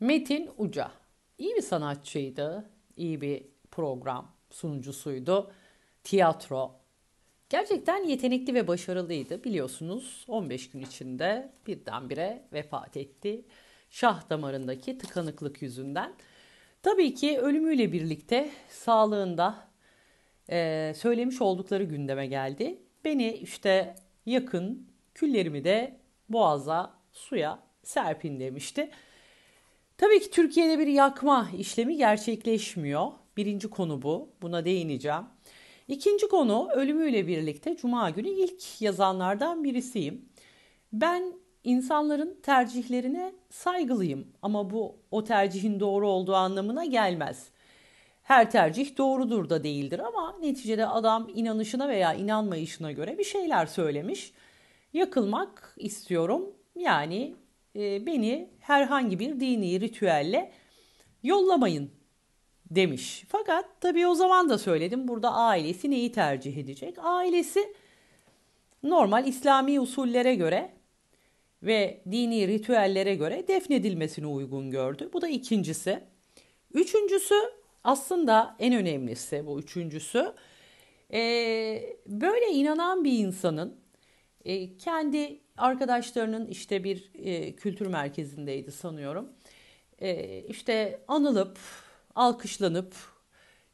Metin Uca iyi bir sanatçıydı, iyi bir program sunucusuydu. Tiyatro, Gerçekten yetenekli ve başarılıydı. Biliyorsunuz 15 gün içinde birdenbire vefat etti. Şah damarındaki tıkanıklık yüzünden. Tabii ki ölümüyle birlikte sağlığında e, söylemiş oldukları gündeme geldi. Beni işte yakın küllerimi de boğaza suya serpin demişti. Tabii ki Türkiye'de bir yakma işlemi gerçekleşmiyor. Birinci konu bu. Buna değineceğim. İkinci konu ölümüyle birlikte Cuma günü ilk yazanlardan birisiyim. Ben insanların tercihlerine saygılıyım ama bu o tercihin doğru olduğu anlamına gelmez. Her tercih doğrudur da değildir ama neticede adam inanışına veya inanmayışına göre bir şeyler söylemiş. Yakılmak istiyorum. Yani e, beni herhangi bir dini ritüelle yollamayın demiş. Fakat tabii o zaman da söyledim burada ailesi neyi tercih edecek? Ailesi normal İslami usullere göre ve dini ritüellere göre defnedilmesini uygun gördü. Bu da ikincisi. Üçüncüsü aslında en önemlisi bu üçüncüsü. Ee, böyle inanan bir insanın e, kendi arkadaşlarının işte bir e, kültür merkezindeydi sanıyorum. E, işte anılıp, alkışlanıp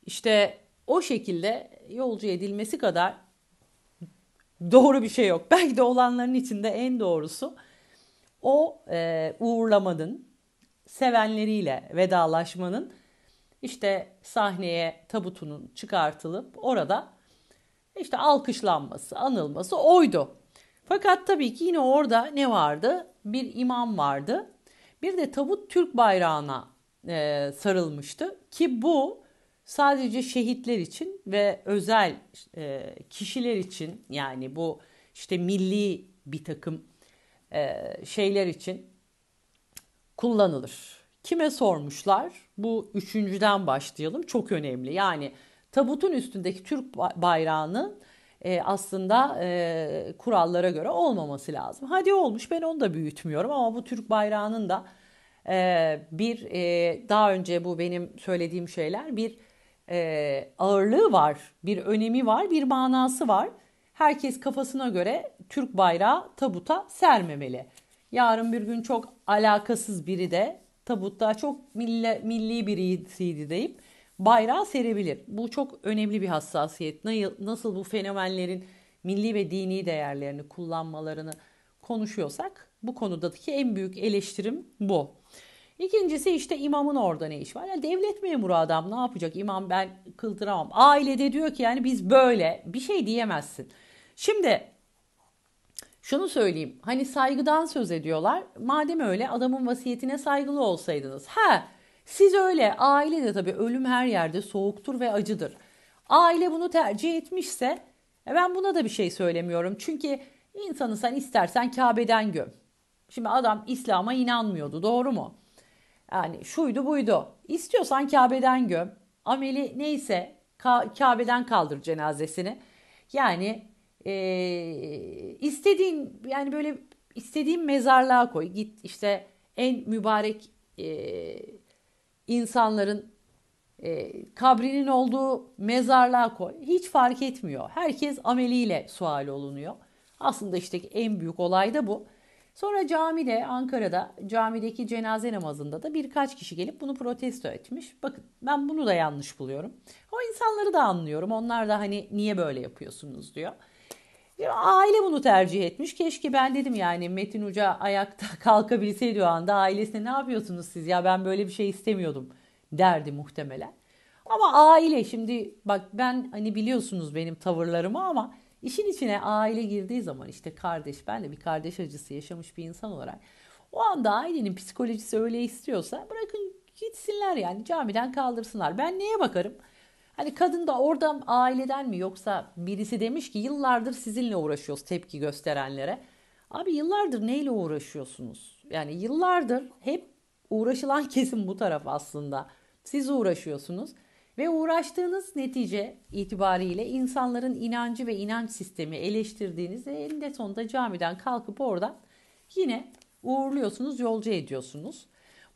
işte o şekilde yolcu edilmesi kadar doğru bir şey yok. Belki de olanların içinde en doğrusu o e, uğurlamanın, sevenleriyle vedalaşmanın işte sahneye tabutunun çıkartılıp orada işte alkışlanması, anılması oydu. Fakat tabii ki yine orada ne vardı? Bir imam vardı. Bir de tabut Türk bayrağına e, sarılmıştı ki bu sadece şehitler için ve özel e, kişiler için yani bu işte milli bir takım e, şeyler için kullanılır. Kime sormuşlar? Bu üçüncüden başlayalım. Çok önemli. Yani tabutun üstündeki Türk bayrağının e, aslında e, kurallara göre olmaması lazım. Hadi olmuş ben onu da büyütmüyorum ama bu Türk bayrağının da e, bir e, daha önce bu benim söylediğim şeyler bir e, ağırlığı var, bir önemi var, bir manası var. Herkes kafasına göre Türk bayrağı tabuta sermemeli. Yarın bir gün çok alakasız biri de tabutta çok milli, milli birisiydi deyip bayrağı serebilir. Bu çok önemli bir hassasiyet. Nasıl bu fenomenlerin milli ve dini değerlerini kullanmalarını konuşuyorsak bu konudaki en büyük eleştirim bu. İkincisi işte imamın orada ne iş var? Yani devlet memuru adam ne yapacak? İmam ben kıldıramam. Ailede diyor ki yani biz böyle bir şey diyemezsin. Şimdi şunu söyleyeyim. Hani saygıdan söz ediyorlar. Madem öyle adamın vasiyetine saygılı olsaydınız. Ha siz öyle aile de tabii ölüm her yerde soğuktur ve acıdır. Aile bunu tercih etmişse e, ben buna da bir şey söylemiyorum. Çünkü insanı sen istersen Kabe'den göm. Şimdi adam İslam'a inanmıyordu doğru mu? Yani şuydu buydu. İstiyorsan Kabe'den göm. Ameli neyse Ka Kabe'den kaldır cenazesini. Yani e, istediğin yani böyle istediğin mezarlığa koy. Git işte en mübarek e, insanların e, kabrinin olduğu mezarlığa koy. Hiç fark etmiyor. Herkes ameliyle sual olunuyor. Aslında işte en büyük olay da bu. Sonra camide Ankara'da camideki cenaze namazında da birkaç kişi gelip bunu protesto etmiş. Bakın ben bunu da yanlış buluyorum. O insanları da anlıyorum. Onlar da hani niye böyle yapıyorsunuz diyor. Aile bunu tercih etmiş. Keşke ben dedim yani Metin Uca ayakta kalkabilseydi o anda ailesine ne yapıyorsunuz siz ya ben böyle bir şey istemiyordum derdi muhtemelen. Ama aile şimdi bak ben hani biliyorsunuz benim tavırlarımı ama işin içine aile girdiği zaman işte kardeş ben de bir kardeş acısı yaşamış bir insan olarak o anda ailenin psikolojisi öyle istiyorsa bırakın gitsinler yani camiden kaldırsınlar. Ben neye bakarım? Hani kadın da orada aileden mi yoksa birisi demiş ki yıllardır sizinle uğraşıyoruz tepki gösterenlere. Abi yıllardır neyle uğraşıyorsunuz? Yani yıllardır hep uğraşılan kesim bu taraf aslında. Siz uğraşıyorsunuz ve uğraştığınız netice itibariyle insanların inancı ve inanç sistemi eleştirdiğiniz elinde sonunda camiden kalkıp oradan yine uğurluyorsunuz, yolcu ediyorsunuz.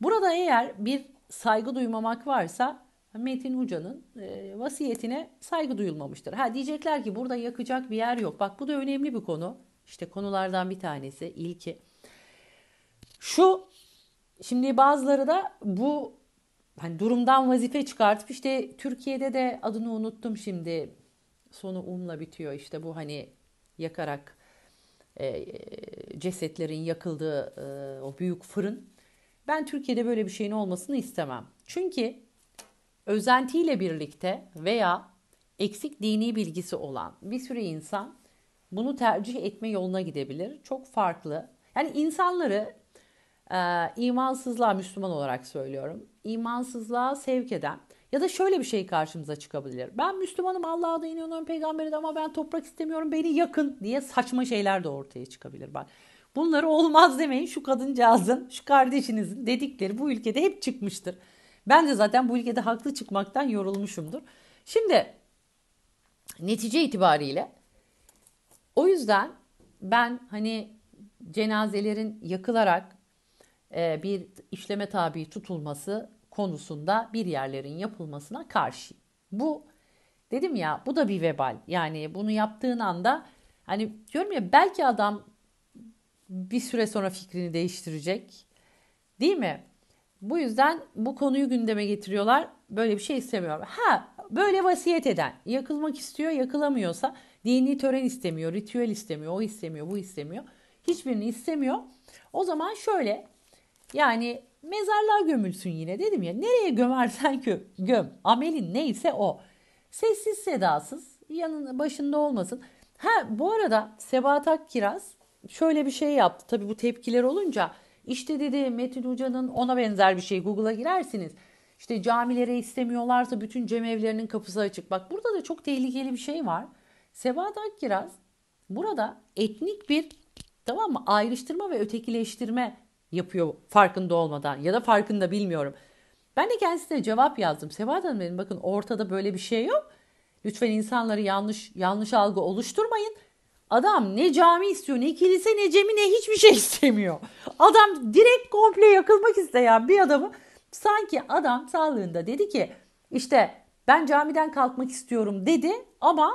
Burada eğer bir saygı duymamak varsa Metin Hoca'nın e, vasiyetine saygı duyulmamıştır. Ha diyecekler ki burada yakacak bir yer yok. Bak bu da önemli bir konu. İşte konulardan bir tanesi ilki. Şu şimdi bazıları da bu hani durumdan vazife çıkartıp işte Türkiye'de de adını unuttum şimdi sonu umla bitiyor işte bu hani yakarak e, e, cesetlerin yakıldığı e, o büyük fırın. Ben Türkiye'de böyle bir şeyin olmasını istemem. Çünkü özentiyle birlikte veya eksik dini bilgisi olan bir sürü insan bunu tercih etme yoluna gidebilir. Çok farklı. Yani insanları e, imansızlığa Müslüman olarak söylüyorum. İmansızlığa sevk eden ya da şöyle bir şey karşımıza çıkabilir. Ben Müslümanım Allah'a da inanıyorum peygambere de ama ben toprak istemiyorum beni yakın diye saçma şeyler de ortaya çıkabilir. Bak bunları olmaz demeyin şu kadıncağızın şu kardeşinizin dedikleri bu ülkede hep çıkmıştır. Ben de zaten bu ülkede haklı çıkmaktan yorulmuşumdur. Şimdi netice itibariyle o yüzden ben hani cenazelerin yakılarak e, bir işleme tabi tutulması konusunda bir yerlerin yapılmasına karşı. Bu dedim ya bu da bir vebal. Yani bunu yaptığın anda hani diyorum ya belki adam bir süre sonra fikrini değiştirecek. Değil mi? Bu yüzden bu konuyu gündeme getiriyorlar. Böyle bir şey istemiyorlar. Ha böyle vasiyet eden yakılmak istiyor yakılamıyorsa dini tören istemiyor, ritüel istemiyor, o istemiyor, bu istemiyor. Hiçbirini istemiyor. O zaman şöyle yani mezarlığa gömülsün yine dedim ya. Nereye gömersen göm. göm. Amelin neyse o. Sessiz sedasız yanın başında olmasın. Ha bu arada Sebat Akkiraz şöyle bir şey yaptı. Tabii bu tepkiler olunca işte dedi Metin Hoca'nın ona benzer bir şey Google'a girersiniz. İşte camilere istemiyorlarsa bütün cemevlerinin kapısı açık. Bak burada da çok tehlikeli bir şey var. Sebahat Akkiraz burada etnik bir tamam mı ayrıştırma ve ötekileştirme yapıyor farkında olmadan ya da farkında bilmiyorum. Ben de kendisine cevap yazdım. Sebahat Hanım dedim bakın ortada böyle bir şey yok. Lütfen insanları yanlış yanlış algı oluşturmayın. Adam ne cami istiyor, ne kilise, ne cemi, ne hiçbir şey istemiyor. Adam direkt komple yakılmak isteyen bir adamı sanki adam sağlığında dedi ki işte ben camiden kalkmak istiyorum dedi ama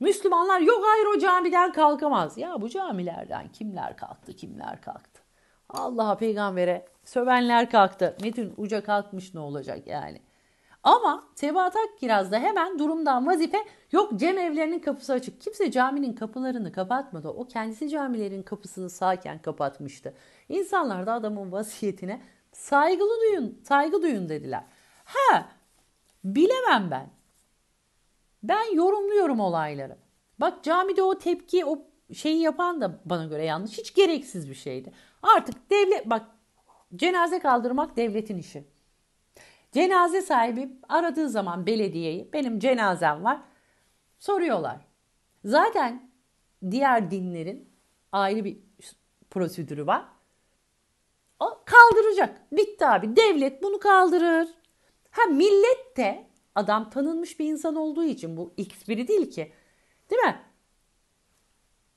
Müslümanlar yok hayır o camiden kalkamaz. Ya bu camilerden kimler kalktı kimler kalktı. Allah'a peygambere sövenler kalktı. Metin uca kalkmış ne olacak yani. Ama tebatak Akkiraz da hemen durumdan vazife yok Cem evlerinin kapısı açık. Kimse caminin kapılarını kapatmadı. O kendisi camilerin kapısını sağken kapatmıştı. İnsanlar da adamın vasiyetine saygılı duyun, saygı duyun dediler. Ha bilemem ben. Ben yorumluyorum olayları. Bak camide o tepki o şeyi yapan da bana göre yanlış. Hiç gereksiz bir şeydi. Artık devlet bak cenaze kaldırmak devletin işi. Cenaze sahibi aradığı zaman belediyeyi benim cenazem var soruyorlar. Zaten diğer dinlerin ayrı bir prosedürü var. O kaldıracak. Bitti abi. Devlet bunu kaldırır. Ha millet de adam tanınmış bir insan olduğu için bu X biri değil ki. Değil mi?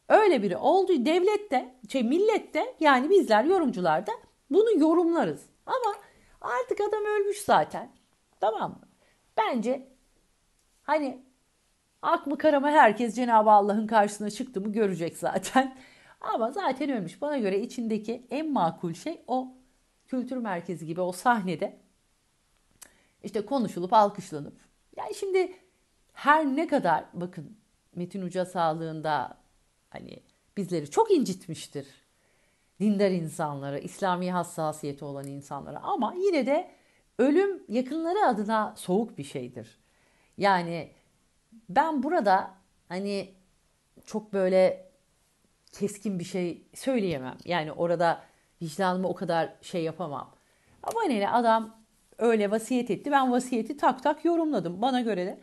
Öyle biri olduğu devlette de şey millette de yani bizler yorumcular da bunu yorumlarız. Ama Artık adam ölmüş zaten. Tamam mı? Bence hani ak mı kara mı herkes Cenab-ı Allah'ın karşısına çıktı mı görecek zaten. Ama zaten ölmüş. Bana göre içindeki en makul şey o kültür merkezi gibi o sahnede işte konuşulup alkışlanıp. Yani şimdi her ne kadar bakın Metin Uca sağlığında hani bizleri çok incitmiştir dindar insanlara, İslami hassasiyeti olan insanlara ama yine de ölüm yakınları adına soğuk bir şeydir. Yani ben burada hani çok böyle keskin bir şey söyleyemem. Yani orada vicdanımı o kadar şey yapamam. Ama hani adam öyle vasiyet etti. Ben vasiyeti tak tak yorumladım. Bana göre de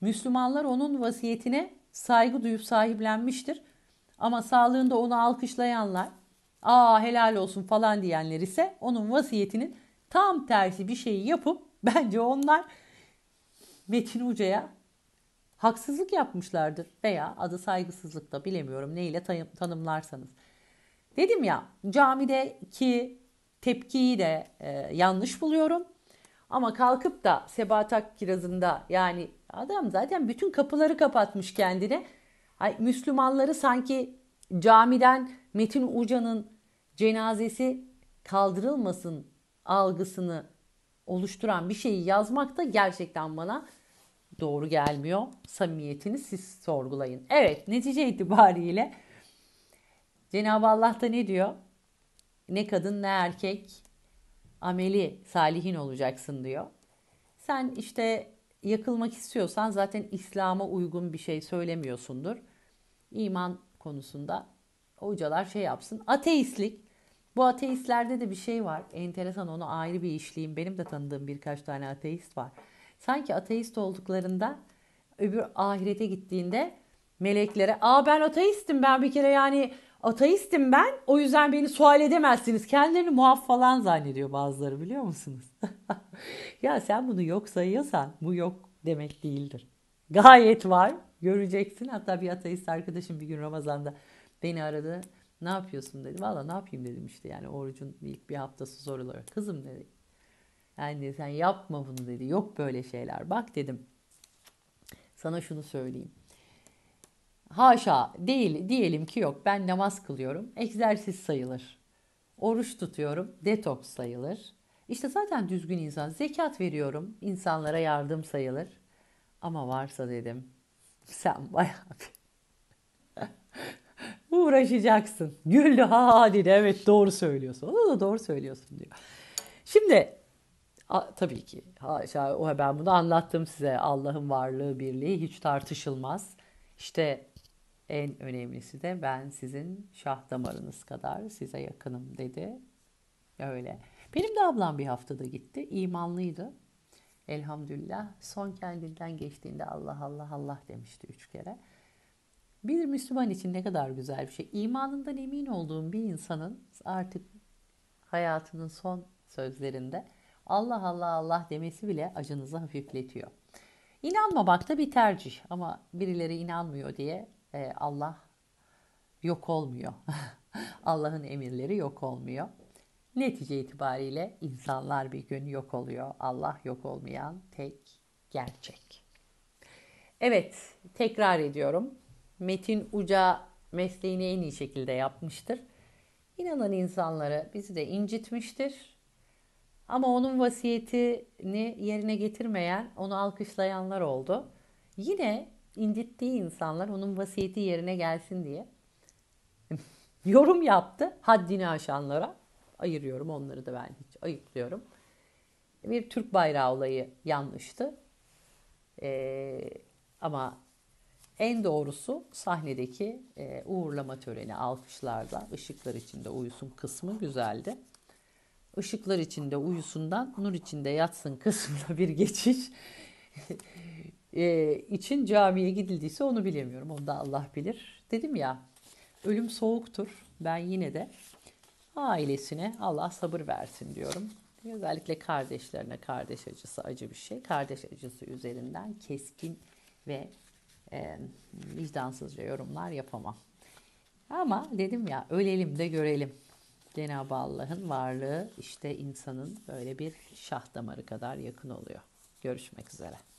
Müslümanlar onun vasiyetine saygı duyup sahiplenmiştir. Ama sağlığında onu alkışlayanlar aa helal olsun falan diyenler ise onun vasiyetinin tam tersi bir şeyi yapıp bence onlar Metin Hoca'ya haksızlık yapmışlardır veya adı saygısızlık da bilemiyorum neyle tanımlarsanız. Dedim ya camideki tepkiyi de e, yanlış buluyorum. Ama kalkıp da Sebat Akkiraz'ın yani adam zaten bütün kapıları kapatmış kendine. Ay, Müslümanları sanki camiden Metin Uca'nın cenazesi kaldırılmasın algısını oluşturan bir şeyi yazmak da gerçekten bana doğru gelmiyor. Samimiyetini siz sorgulayın. Evet netice itibariyle Cenab-ı Allah da ne diyor? Ne kadın ne erkek ameli salihin olacaksın diyor. Sen işte yakılmak istiyorsan zaten İslam'a uygun bir şey söylemiyorsundur. İman konusunda hocalar şey yapsın. Ateistlik. Bu ateistlerde de bir şey var. Enteresan onu ayrı bir işleyeyim. Benim de tanıdığım birkaç tane ateist var. Sanki ateist olduklarında öbür ahirete gittiğinde meleklere aa ben ateistim ben bir kere yani ateistim ben o yüzden beni sual edemezsiniz. Kendilerini muaf falan zannediyor bazıları biliyor musunuz? ya sen bunu yok sayıyorsan bu yok demek değildir. Gayet var göreceksin hatta bir ateist arkadaşım bir gün Ramazan'da Beni aradı. Ne yapıyorsun dedi. Valla ne yapayım dedim işte. Yani orucun ilk bir haftası zor olarak. Kızım dedi. Yani sen yapma bunu dedi. Yok böyle şeyler. Bak dedim. Sana şunu söyleyeyim. Haşa değil diyelim ki yok. Ben namaz kılıyorum. Egzersiz sayılır. Oruç tutuyorum. Detoks sayılır. İşte zaten düzgün insan. Zekat veriyorum. insanlara yardım sayılır. Ama varsa dedim. Sen bayağı bir uğraşacaksın. Güldü ha dedi evet doğru söylüyorsun. Ona da doğru söylüyorsun diyor. Şimdi a, tabii ki haşa ben bunu anlattım size. Allah'ın varlığı birliği hiç tartışılmaz. İşte en önemlisi de ben sizin şah damarınız kadar size yakınım dedi. Öyle. Benim de ablam bir haftada gitti. İmanlıydı. Elhamdülillah. Son kendinden geçtiğinde Allah Allah Allah demişti üç kere. Bir Müslüman için ne kadar güzel bir şey. İmanından emin olduğum bir insanın artık hayatının son sözlerinde Allah Allah Allah demesi bile acınızı hafifletiyor. İnanmamak da bir tercih ama birileri inanmıyor diye e, Allah yok olmuyor. Allah'ın emirleri yok olmuyor. Netice itibariyle insanlar bir gün yok oluyor. Allah yok olmayan tek gerçek. Evet, tekrar ediyorum. Metin Uca mesleğini en iyi şekilde yapmıştır. İnanan insanları bizi de incitmiştir. Ama onun vasiyetini yerine getirmeyen, onu alkışlayanlar oldu. Yine incittiği insanlar onun vasiyeti yerine gelsin diye yorum yaptı haddini aşanlara. Ayırıyorum onları da ben hiç ayıklıyorum. Bir Türk bayrağı olayı yanlıştı. Ee, ama en doğrusu sahnedeki e, uğurlama töreni alkışlarla ışıklar içinde uyusun kısmı güzeldi. Işıklar içinde uyusundan nur içinde yatsın kısmına bir geçiş e, için camiye gidildiyse onu bilemiyorum. Onu da Allah bilir. Dedim ya ölüm soğuktur. Ben yine de ailesine Allah sabır versin diyorum. Özellikle kardeşlerine kardeş acısı acı bir şey. Kardeş acısı üzerinden keskin ve e, vicdansızca yorumlar yapamam. Ama dedim ya ölelim de görelim. Cenab-ı Allah'ın varlığı işte insanın böyle bir şah damarı kadar yakın oluyor. Görüşmek üzere.